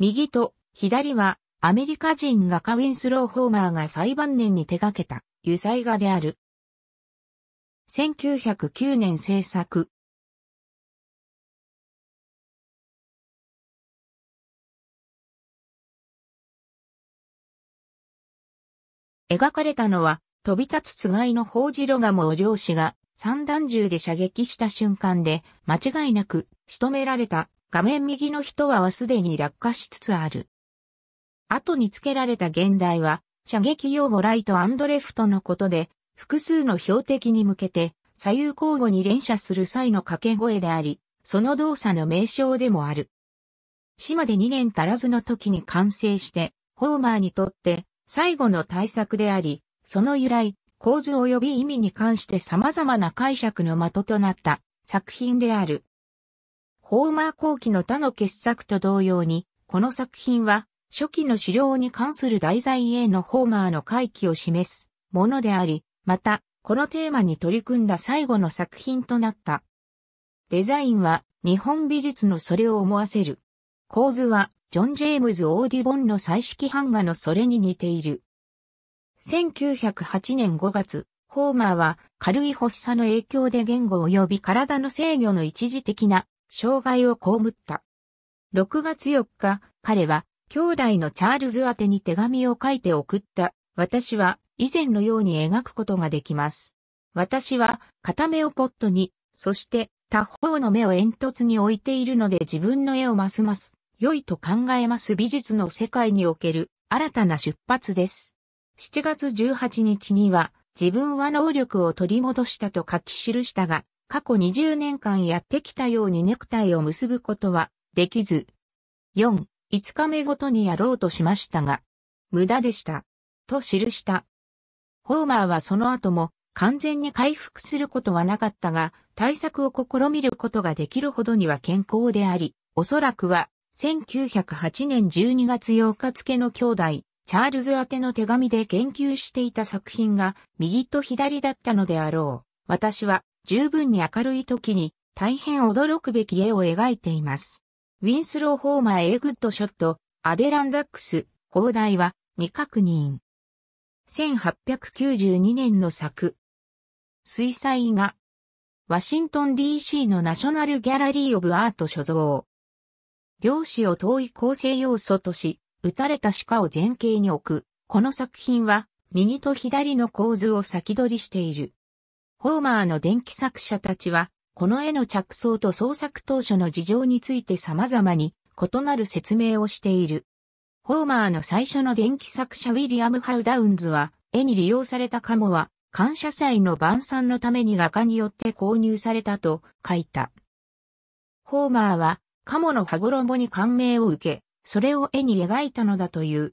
右と左はアメリカ人画家ウィンスロー・ホーマーが最晩年に手掛けた油彩画である。1909年制作。描かれたのは、飛び立つつがいのホウジロガモ漁師が散弾銃で射撃した瞬間で、間違いなく仕留められた画面右の人ははすでに落下しつつある。後に付けられた現代は、射撃用語ライトレフトのことで、複数の標的に向けて、左右交互に連射する際の掛け声であり、その動作の名称でもある。島で2年足らずの時に完成して、ホーマーにとって最後の対策であり、その由来、構図及び意味に関して様々な解釈の的となった作品である。ホーマー後期の他の傑作と同様に、この作品は、初期の狩料に関する題材へのホーマーの回帰を示すものであり、また、このテーマに取り組んだ最後の作品となった。デザインは日本美術のそれを思わせる。構図はジョン・ジェームズ・オーディボンの彩色版画のそれに似ている。1908年5月、ホーマーは軽い発作の影響で言語及び体の制御の一時的な障害を被った。6月4日、彼は兄弟のチャールズ宛てに手紙を書いて送った。私は以前のように描くことができます。私は片目をポットに、そして他方の目を煙突に置いているので自分の絵をますます良いと考えます美術の世界における新たな出発です。7月18日には自分は能力を取り戻したと書き記したが、過去20年間やってきたようにネクタイを結ぶことはできず、4、5日目ごとにやろうとしましたが、無駄でした、と記した。ホーマーはその後も完全に回復することはなかったが、対策を試みることができるほどには健康であり、おそらくは1908年12月8日付の兄弟、チャールズ宛ての手紙で研究していた作品が右と左だったのであろう。私は十分に明るい時に大変驚くべき絵を描いています。ウィンスロー・ホーマー・エグッドショット、アデランダックス、放題は未確認。1892年の作。水彩画。ワシントン DC のナショナルギャラリー・オブ・アート所蔵。漁師を遠い構成要素とし、撃たれた鹿を前景に置く。この作品は、右と左の構図を先取りしている。ホーマーの電気作者たちは、この絵の着想と創作当初の事情について様々に異なる説明をしている。ホーマーの最初の電気作者ウィリアム・ハウダウンズは、絵に利用されたカモは、感謝祭の晩餐のために画家によって購入されたと書いた。ホーマーは、カモの羽衣に感銘を受け、それを絵に描いたのだという。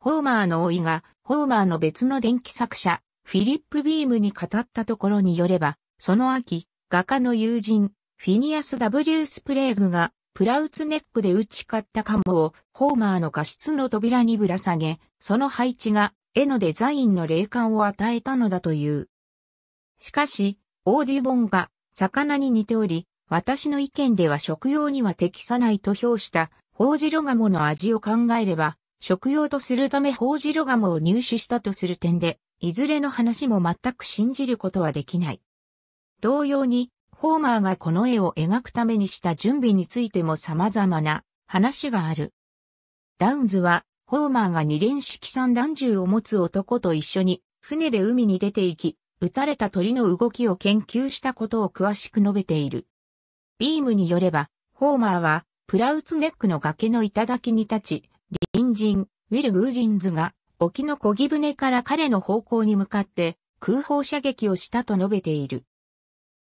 ホーマーの老いが、ホーマーの別の電気作者、フィリップ・ビームに語ったところによれば、その秋、画家の友人、フィニアス・ W・ スプレーグが、プラウツネックで打ち勝ったカモを、ホーマーの画室の扉にぶら下げ、その配置が、絵のデザインの霊感を与えたのだという。しかし、オーディボンが、魚に似ており、私の意見では食用には適さないと評した、ホウジロガモの味を考えれば、食用とするためホウジロガモを入手したとする点で、いずれの話も全く信じることはできない。同様に、ホーマーがこの絵を描くためにした準備についても様々な話がある。ダウンズは、ホーマーが二連式散弾銃を持つ男と一緒に、船で海に出て行き、撃たれた鳥の動きを研究したことを詳しく述べている。ビームによれば、ホーマーは、プラウツネックの崖の頂に立ち、隣人、ウィル・グージンズが、沖の漕ぎ船から彼の方向に向かって空砲射撃をしたと述べている。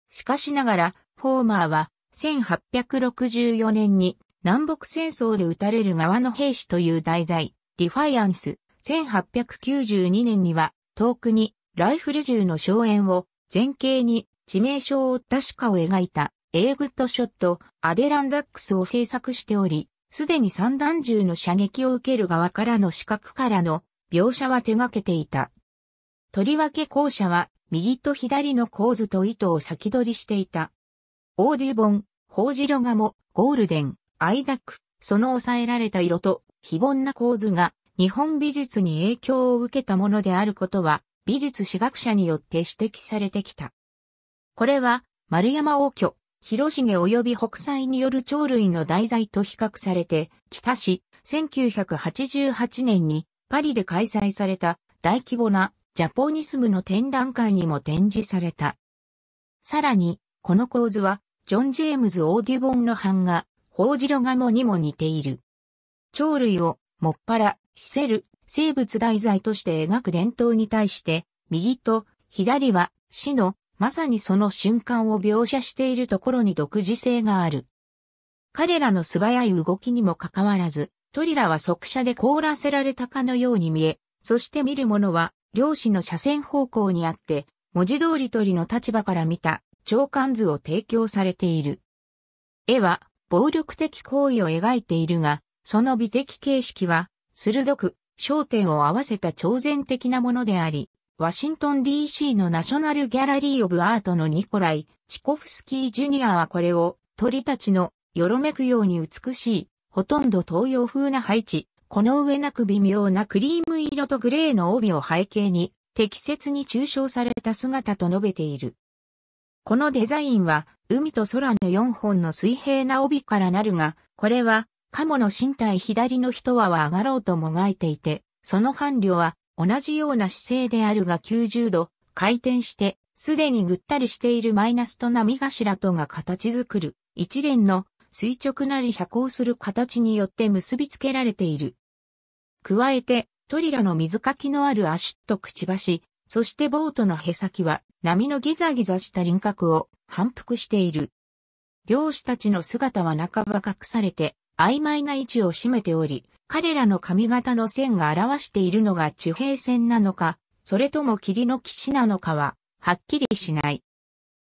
しかしながら、フォーマーは1864年に南北戦争で撃たれる側の兵士という題材、ディファイアンス、1892年には遠くにライフル銃の荘園を前景に致命傷を負った鹿を描いた A グッドショット、アデランダックスを制作しており、すでに散弾銃の射撃を受ける側からの死角からの描写は手掛けていた。とりわけ後者は、右と左の構図と意図を先取りしていた。オーデュボン、ホージロガモ、ゴールデン、アイダック、その抑えられた色と、非凡な構図が、日本美術に影響を受けたものであることは、美術史学者によって指摘されてきた。これは、丸山王居、広重及び北斎による鳥類の題材と比較されて、北市、1988年にパリで開催された大規模なジャポニスムの展覧会にも展示された。さらに、この構図は、ジョン・ジェームズ・オーディボンの版画、ホジロガモにも似ている。鳥類を、もっぱら、シセル、生物題材として描く伝統に対して、右と左は死の、まさにその瞬間を描写しているところに独自性がある。彼らの素早い動きにもかかわらず、トリラは即射で凍らせられたかのように見え、そして見る者は、漁師の車線方向にあって、文字通り鳥の立場から見た、長官図を提供されている。絵は、暴力的行為を描いているが、その美的形式は、鋭く、焦点を合わせた超然的なものであり、ワシントン DC のナショナルギャラリー・オブ・アートのニコライ・チコフスキー・ジュニアはこれを鳥たちのよろめくように美しいほとんど東洋風な配置、この上なく微妙なクリーム色とグレーの帯を背景に、適切に抽象された姿と述べている。このデザインは、海と空の4本の水平な帯からなるが、これは、カモの身体左の一輪は上がろうともがいていて、その伴侶は、同じような姿勢であるが90度、回転して、すでにぐったりしているマイナスと波頭とが形作る、一連の垂直なり遮光する形によって結びつけられている。加えて、トリラの水かきのある足とくちばし、そしてボートのへ先は波のギザギザした輪郭を反復している。漁師たちの姿は半ば隠されて曖昧な位置を占めており、彼らの髪型の線が表しているのが地平線なのか、それとも霧の騎士なのかは、はっきりしない。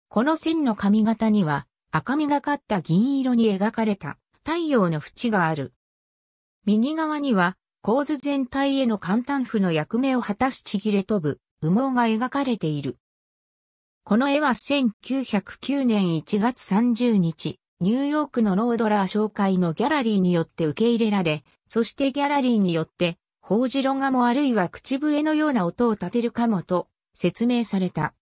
この線の髪型には、赤みがかった銀色に描かれた太陽の縁がある。右側には構図全体への簡単譜の役目を果たすちぎれ飛ぶ羽毛が描かれている。この絵は1909年1月30日、ニューヨークのロードラー紹介のギャラリーによって受け入れられ、そしてギャラリーによって、ホウジロガモあるいは口笛のような音を立てるかもと説明された。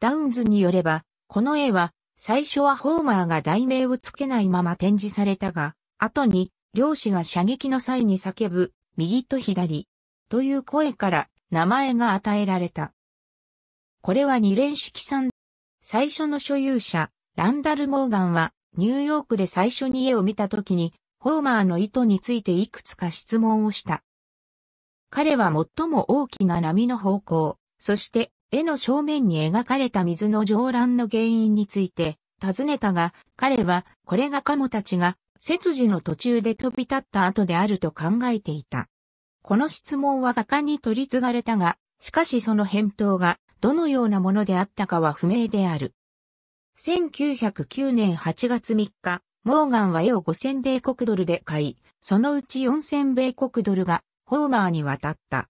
ダウンズによれば、この絵は最初はホーマーが題名をつけないまま展示されたが、後に、漁師が射撃の際に叫ぶ、右と左、という声から名前が与えられた。これは二連式ん。最初の所有者、ランダル・モーガンは、ニューヨークで最初に絵を見た時に、ホーマーの意図についていくつか質問をした。彼は最も大きな波の方向、そして絵の正面に描かれた水の上乱の原因について尋ねたが、彼はこれがカモたちが切字の途中で飛び立った後であると考えていた。この質問は画家に取り継がれたが、しかしその返答がどのようなものであったかは不明である。1909年8月3日、モーガンは絵を5000米国ドルで買い、そのうち4000米国ドルがホーマーに渡った。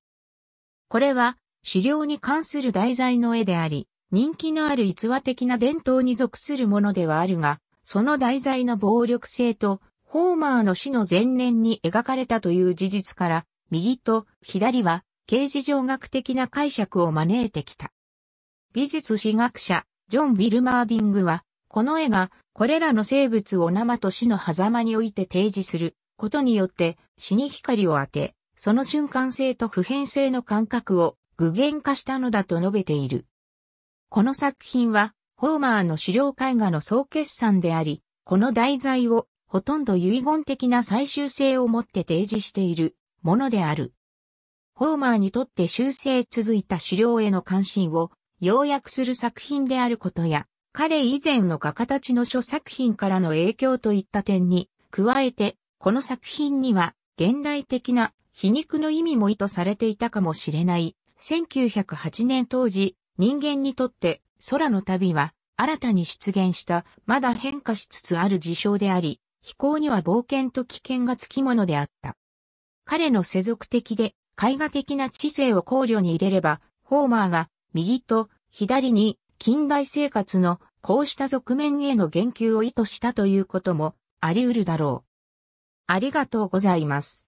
これは狩料に関する題材の絵であり、人気のある逸話的な伝統に属するものではあるが、その題材の暴力性と、ホーマーの死の前年に描かれたという事実から、右と左は、刑事上学的な解釈を招いてきた。美術史学者、ジョン・ウィルマーディングは、この絵が、これらの生物を生と死の狭間において提示することによって、死に光を当て、その瞬間性と普遍性の感覚を具現化したのだと述べている。この作品は、ホーマーの狩猟絵画の総決算であり、この題材をほとんど遺言的な最終性をもって提示しているものである。ホーマーにとって修正続いた狩猟への関心を要約する作品であることや、彼以前の画家たちの諸作品からの影響といった点に、加えて、この作品には現代的な皮肉の意味も意図されていたかもしれない1908年当時、人間にとって空の旅は新たに出現したまだ変化しつつある事象であり、飛行には冒険と危険がつきものであった。彼の世俗的で絵画的な知性を考慮に入れれば、ホーマーが右と左に近代生活のこうした側面への言及を意図したということもあり得るだろう。ありがとうございます。